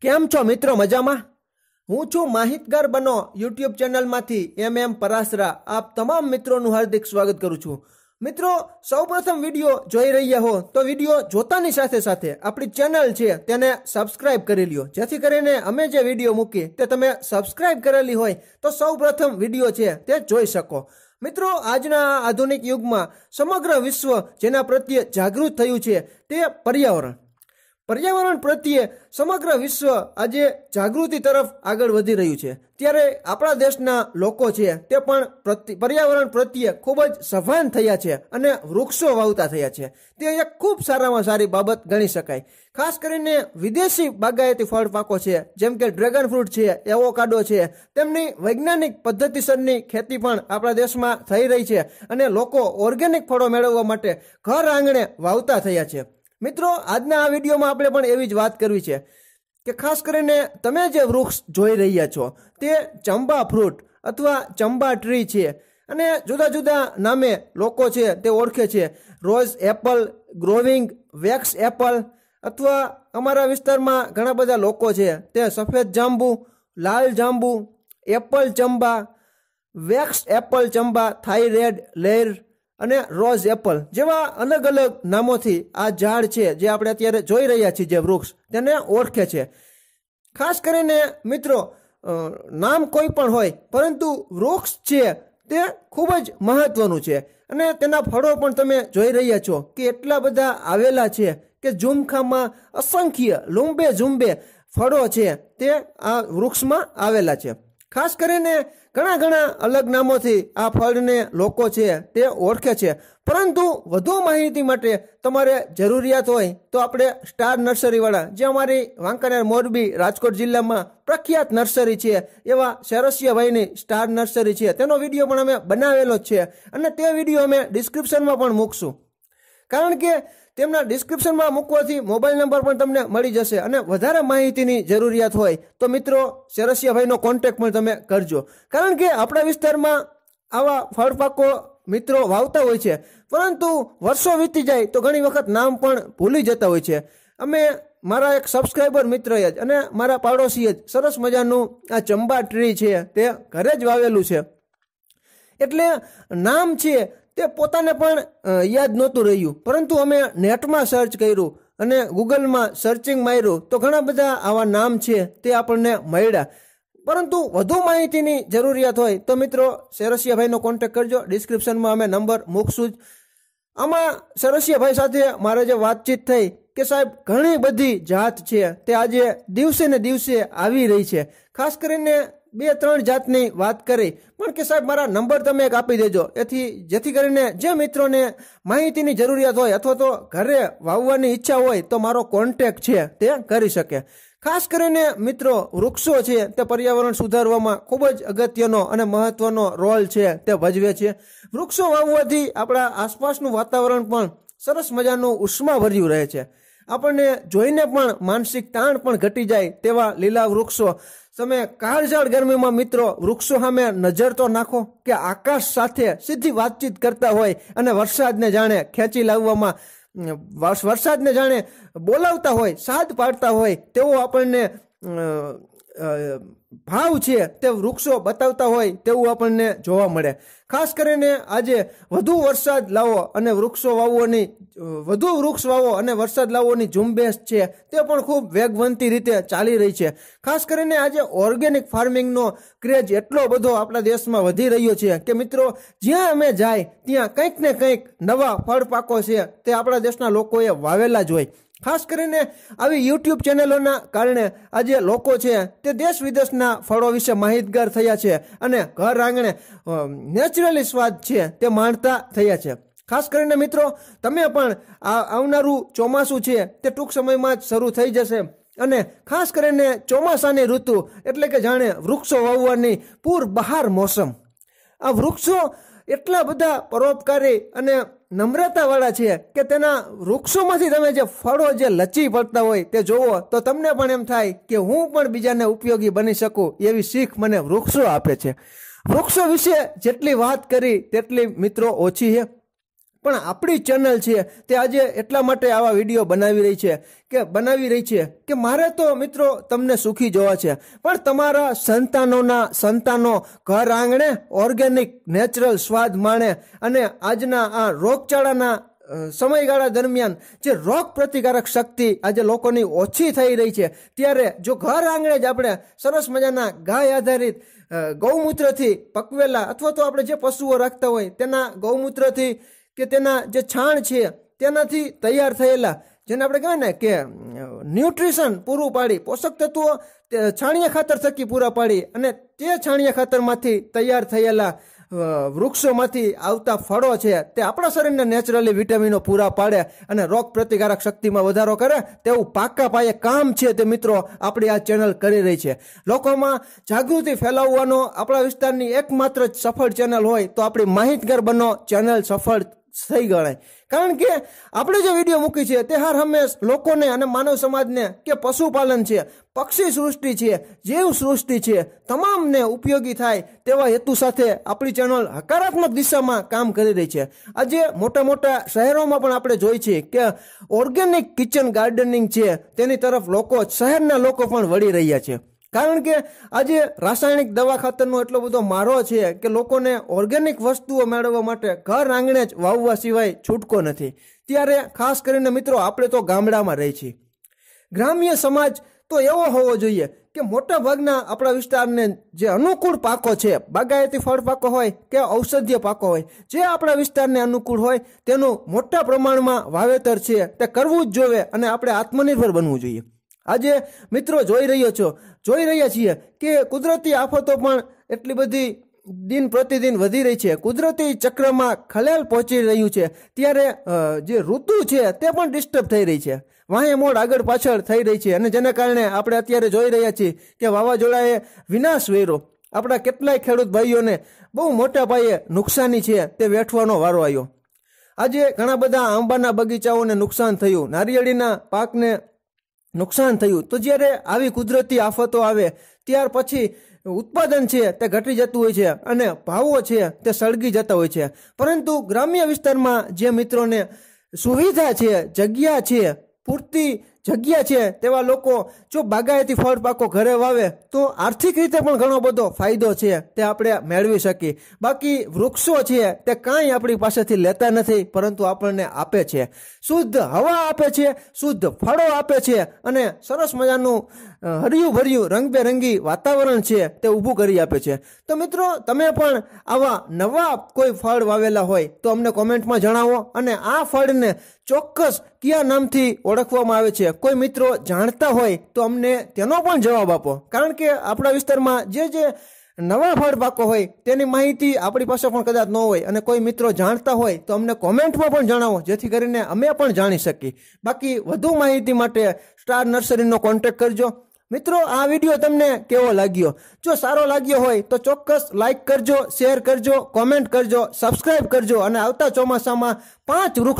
કેમ છો મિત્રો મજામાં હું છું માહિતગાર બનો યુટ્યુબ ચેનલમાંથી એમ એમ પરાસરા આપ તમામ મિત્રોનું હાર્દિક સ્વાગત કરું છું મિત્રો સૌપ્રથમ વિડીયો જોઈ રહ્યા હો તો વિડીયો જોતાની સાથે સાથે આપણી ચેનલ છે તેને સબસ્ક્રાઇબ કરી લ્યો જેથી કરીને અમે જે વિડીયો મૂકી તે તમે સબસ્ક્રાઇબ કરેલી હોય તો સૌપ્રથમ વિડીયો છે તે જોઈ શકો મિત્રો આજના આધુનિક યુગમાં સમગ્ર વિશ્વ જેના પ્રત્યે જાગૃત થયું છે તે પર્યાવરણ પર્યાવરણ પ્રત્યે સમગ્ર વિશ્વ આજે જાગૃતિ તરફ આગળ વધી રહ્યું છે ત્યારે આપણા દેશના લોકો છે તે પણ પર્યાવરણ પ્રત્યે ખૂબ જ સભાન થયા છે અને વૃક્ષો વાવતા થયા છે તે એક ખૂબ સારામાં સારી બાબત ગણી શકાય ખાસ કરીને વિદેશી બાગાયતી ફળ પાકો છે જેમ કે ડ્રેગન ફ્રૂટ છે એવોકાડો છે તેમની વૈજ્ઞાનિક પદ્ધતિસરની ખેતી પણ આપણા દેશમાં થઈ રહી છે અને લોકો ઓર્ગેનિક ફળો મેળવવા માટે ઘર આંગણે વાવતા થયા છે મિત્રો આજના આ વિડીયોમાં આપણે પણ એવી જ વાત કરવી છે કે ખાસ કરીને તમે જે વૃક્ષ જોઈ રહ્યા છો તે ચંબા ફ્રૂટ અથવા ચંબા ટ્રી છે અને જુદા જુદા નામે લોકો છે તે ઓળખે છે rose apple growing wax apple અથવા અમારા વિસ્તારમાં ઘણા બધા લોકો છે તે સફેદ જાંબુ લાલ જાંબુ એપલ ચંબા વેક્સ એપલ ચંબા થાઇરેડ લેર અને રોઝ એપલ જેવા અલગ અલગ નામોથી આ ઝાડ છે જે આપણે અત્યારે જોઈ રહ્યા છીએ જે વૃક્ષ તેને ઓળખે છે ખાસ કરીને મિત્રો નામ કોઈ પણ હોય પરંતુ વૃક્ષ છે તે ખૂબ જ મહત્વનું છે અને તેના ફળો પણ તમે જોઈ રહ્યા છો કે એટલા બધા આવેલા છે કે ઝુમખામાં અસંખ્ય લુંબે ઝુંબે ફળો છે તે આ વૃક્ષમાં આવેલા છે ખાસ કરીને ઘણા ઘણા અલગ નામોથી આ ફળને લોકો છે તે ઓળખે છે પરંતુ વધુ માહિતી માટે તમારે જરૂરિયાત હોય તો આપણે સ્ટાર નર્સરીવાળા જે અમારી વાંકાનેર મોરબી રાજકોટ જિલ્લામાં પ્રખ્યાત નર્સરી છે એવા સરસ્યભાઈની સ્ટાર નર્સરી છે તેનો વિડીયો પણ અમે બનાવેલો જ છે અને તે વિડીયો અમે ડિસ્ક્રિપ્શનમાં પણ મૂકશું કારણ કે તેમના ડિસ્ક્રિપ્શનમાં મૂકવાથી મોબાઈલ નંબર પણ તમને મળી જશે અને વધારે માહિતીની જરૂરિયાત હોય તો મિત્રો શરસિયાભાઈનો કોન્ટેક પણ તમે કરજો કારણ કે આપણા વિસ્તારમાં આવા ફળપાકો મિત્રો વાવતા હોય છે પરંતુ વર્ષો વીતી જાય તો ઘણી વખત નામ પણ ભૂલી જતા હોય છે અમે મારા એક સબસ્ક્રાઈબર મિત્રએ જ અને મારા પાડોશીએ જ સરસ મજાનું આ ચંબા ટ્રી છે તે ઘરે જ વાવેલું છે એટલે નામ છે તે પોતાને પણ યાદ નહોતું રહ્યું પરંતુ અમે નેટમાં સર્ચ કર્યું અને ગૂગલમાં સર્ચિંગ માર્યું તો ઘણા બધા આવા નામ છે તે આપણને મળ્યા પરંતુ વધુ માહિતીની જરૂરિયાત હોય તો મિત્રો સેરસિયાભાઈનો કોન્ટેક્ટ કરજો ડિસ્ક્રિપ્શનમાં અમે નંબર મૂકશું જ આમાં સરસિયાભાઈ સાથે મારે જે વાતચીત થઈ કે સાહેબ ઘણી બધી જાત છે તે આજે દિવસે ને દિવસે આવી રહી છે ખાસ કરીને બે ત્રણ જાતની વાત કરી પણ કે સાહેબ મારા નંબર તમે એક આપી દેજો એથી જેથી કરીને જે મિત્રોને માહિતીની જરૂરિયાત હોય અથવા તો ઘરે વાવવાની ઈચ્છા હોય તો મારો કોન્ટેક છે તે કરી શકે ખાસ કરીને મિત્રો વૃક્ષો છે તે પર્યાવરણ સુધારવામાં ખૂબ જ અગત્યનો અને મહત્વનો રોલ છે તે ભજવે છે વૃક્ષો વાવવાથી આપણા આસપાસનું વાતાવરણ પણ સરસ મજાનું ઉષ્માભર્યું રહે છે આપણને જોઈને પણ માનસિક તાણ પણ ઘટી જાય તેવા લીલા વૃક્ષો તમે કાળઝાળ ગરમીમાં મિત્રો વૃક્ષો સામે નજર તો નાખો કે આકાશ સાથે સીધી વાતચીત કરતા હોય અને વરસાદને જાણે ખેંચી લાવવામાં વરસાદને જાણે બોલાવતા હોય સાદ પાડતા હોય તેવો આપણને ભાવ છે તે વૃક્ષો બતાવતા હોય તેવું આપણને જોવા મળે ખાસ કરીને આજે વધુ વરસાદ લાવો અને વૃક્ષો વાવવાની વધુ વૃક્ષ વાવો અને વરસાદ લાવવાની ઝુંબેશ છે તે પણ ખૂબ વેગવંતી રીતે ચાલી રહી છે ખાસ કરીને આજે ઓર્ગેનિક ફાર્મિંગનો ક્રેઝ એટલો બધો આપણા દેશમાં વધી રહ્યો છે કે મિત્રો જ્યાં અમે જાય ત્યાં કંઈક ને કંઈક નવા ફળ પાકો છે તે આપણા દેશના લોકોએ વાવેલા જ હોય ખાસ કરીને આવી યુટ્યુબ ચેનલોના કારણે આજે લોકો છે તે દેશ વિદેશના ફળો વિશે માહિતગાર થયા છે અને ઘર આંગણે નેચરલી સ્વાદ છે તે માણતા થયા છે ખાસ કરીને મિત્રો તમે પણ આ આવનારું ચોમાસું છે તે ટૂંક સમયમાં જ શરૂ થઈ જશે અને ખાસ કરીને ચોમાસાની ઋતુ એટલે કે જાણે વૃક્ષો વાવવાની પૂર બહાર મોસમ આ વૃક્ષો એટલા બધા પરોપકારી અને નમ્રતાવાળા છીએ કે તેના વૃક્ષોમાંથી તમે જે ફળો જે લચી પડતા હોય તે જોવો તો તમને પણ એમ થાય કે હું પણ બીજાને ઉપયોગી બની શકું એવી શીખ મને વૃક્ષો આપે છે વૃક્ષો વિશે જેટલી વાત કરી તેટલી મિત્રો ઓછી છે પણ આપણી ચેનલ છે તે આજે એટલા માટે આવા વિડીયો બનાવી રહી છે કે બનાવી રહી છે કે મારે તો મિત્રો તમને સુખી જોવા છે પણ તમારા સંતાનોના સંતાનો ઘર આંગણે ઓર્ગેનિક નેચરલ સ્વાદ માણે અને આજના આ રોગચાળાના સમયગાળા દરમિયાન જે રોગ પ્રતિકારક શક્તિ આજે લોકોની ઓછી થઈ રહી છે ત્યારે જો ઘર આંગણે જ આપણે સરસ મજાના ગાય આધારિત ગૌમૂત્રથી પકવેલા અથવા તો આપણે જે પશુઓ રાખતા હોય તેના ગૌમૂત્રથી કે તેના જે છાણ છે તેનાથી તૈયાર થયેલા જેને આપણે કહેવાય ને કે ન્યુટ્રિશન પૂરું પાડી પોષક તત્વો છાણિયા ખાતર થકી પૂરા પાડી અને તે છાણિયા ખાતરમાંથી તૈયાર થયેલા વૃક્ષોમાંથી આવતા ફળો છે તે આપણા શરીરને નેચરલી વિટામિનો પૂરા પાડે અને રોગ પ્રતિકારક શક્તિમાં વધારો કરે તેવું પાક્કા પાયે કામ છે તે મિત્રો આપણી આ ચેનલ કરી રહી છે લોકોમાં જાગૃતિ ફેલાવવાનો આપણા વિસ્તારની એકમાત્ર સફળ ચેનલ હોય તો આપણી માહિતગાર બનો ચેનલ સફળ થઈ ગણાય કારણ કે આપણે જે વિડીયો મૂકી છે તે હર હંમેશ લોકોને અને માનવ સમાજને કે પશુપાલન છે પક્ષી સૃષ્ટિ છે જીવ સૃષ્ટિ છે તમામને ઉપયોગી થાય તેવા હેતુ સાથે આપણી ચેનલ હકારાત્મક દિશામાં કામ કરી રહી છે આજે મોટા મોટા શહેરોમાં પણ આપણે જોઈ છે કે ઓર્ગેનિક કિચન ગાર્ડનિંગ છે તેની તરફ લોકો શહેરના લોકો પણ વળી રહ્યા છે કારણ કે આજે રાસાયણિક દવા ખાતરનો એટલો બધો મારો છે કે લોકોને ઓર્ગેનિક વસ્તુઓ મેળવવા માટે ઘર આંગણે જ વાવવા સિવાય છૂટકો નથી ત્યારે ખાસ કરીને મિત્રો આપણે તો ગામડામાં રહી છીએ ગ્રામ્ય સમાજ તો એવો હોવો જોઈએ કે મોટા ભાગના આપણા વિસ્તારને જે અનુકૂળ પાકો છે બાગાયતી ફળ પાકો હોય કે ઔષધીય પાકો હોય જે આપણા વિસ્તારને અનુકૂળ હોય તેનું મોટા પ્રમાણમાં વાવેતર છે તે કરવું જ જોવે અને આપણે આત્મનિર્ભર બનવું જોઈએ આજે મિત્રો જોઈ રહ્યો છો જોઈ રહ્યા છીએ કે કુદરતી આફતો પણ એટલી બધી દિન પ્રતિદિન વધી રહી છે કુદરતી ચક્રમાં ખલેલ પહોંચી રહ્યું છે ત્યારે જે ઋતુ છે તે પણ ડિસ્ટર્બ થઈ રહી છે વાંહે મોડ આગળ પાછળ થઈ રહી છે અને જેના કારણે આપણે અત્યારે જોઈ રહ્યા છીએ કે વાવાઝોડાએ વિનાશ વેરો આપણા કેટલાય ખેડૂત ભાઈઓને બહુ મોટા પાયે નુકસાની છે તે વેઠવાનો વારો આવ્યો આજે ઘણા બધા આંબાના બગીચાઓને નુકસાન થયું નારિયેળીના પાકને નુકસાન થયું તો જ્યારે આવી કુદરતી આફતો આવે ત્યાર પછી ઉત્પાદન છે તે ઘટી જતું હોય છે અને ભાવો છે તે સળગી જતા હોય છે પરંતુ ગ્રામ્ય વિસ્તારમાં જે મિત્રોને સુવિધા છે જગ્યા છે પૂરતી જગ્યા છે તેવા લોકો જો બાગાયતી ફળ પાકો ઘરે વાવે તો આર્થિક રીતે પણ ઘણો બધો ફાયદો છે તે આપણે મેળવી શકીએ બાકી વૃક્ષો છે તે કાંઈ આપણી પાસેથી લેતા નથી પરંતુ આપણને આપે છે શુદ્ધ હવા આપે છે શુદ્ધ ફળો આપે છે અને સરસ મજાનું હરિયું ભર્યું રંગબેરંગી વાતાવરણ છે તે ઊભું કરી આપે છે તો મિત્રો તમે પણ આવા નવા કોઈ ફળ વાવેલા હોય તો અમને કોમેન્ટમાં જણાવો અને આ ફળને ચોક્કસ કયા નામથી ઓળખવામાં આવે છે કોઈ મિત્રો જાણતા હોય તો અમને તેનો પણ જવાબ આપો કારણ કે આપણા વિસ્તારમાં જે જે નવા ફળ પાકો હોય તેની માહિતી આપણી પાસે પણ કદાચ ન હોય અને કોઈ મિત્રો જાણતા હોય તો અમને કોમેન્ટમાં પણ જણાવો જેથી કરીને અમે પણ જાણી શકીએ બાકી વધુ માહિતી માટે સ્ટાર નર્સરીનો કોન્ટેક્ટ કરજો મિત્રો આ વિડીયો તમને કેવો લાગ્યો જો સારો લાગ્યો હોય તો ચોક્કસ લાઇક કરજો શેર કરજો કોમેન્ટ કરજો સબસ્ક્રાઇબ કરજો અને આવતા ચોમાસામાં પાંચ વૃક્ષ